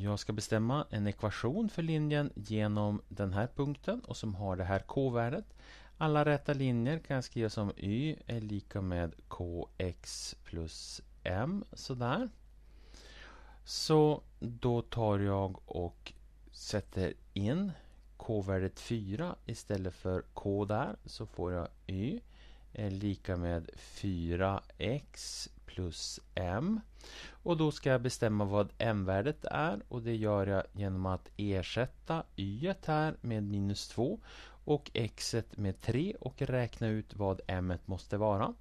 Jag ska bestämma en ekvation för linjen genom den här punkten och som har det här k-värdet. Alla rätta linjer kan jag skriva som y är lika med kx plus m. Sådär. Så då tar jag och sätter in k-värdet 4 istället för k där så får jag y är lika med 4x plus m. Och då ska jag bestämma vad m-värdet är och det gör jag genom att ersätta y här med minus 2 och x med 3 och räkna ut vad m måste vara.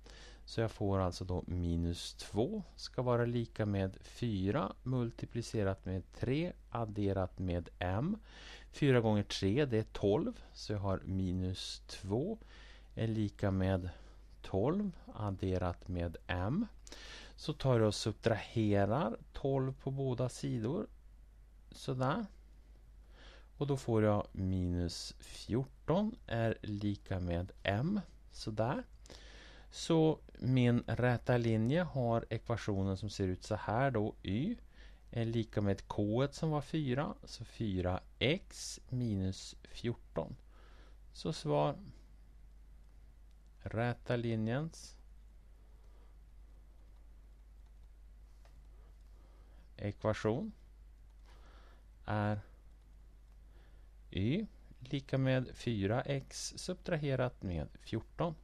Så jag får alltså då minus 2 ska vara lika med 4 multiplicerat med 3 adderat med m. 4 gånger 3 det är 12 så jag har minus 2 är lika med 12 adderat med m. Så tar du och subtraherar 12 på båda sidor. Sådär. Och då får jag minus 14 är lika med m. Sådär. Så min räta linje har ekvationen som ser ut så här då, y är lika med k som var 4, så 4x minus 14. Så svar räta linjens ekvation är y lika med 4x subtraherat med 14.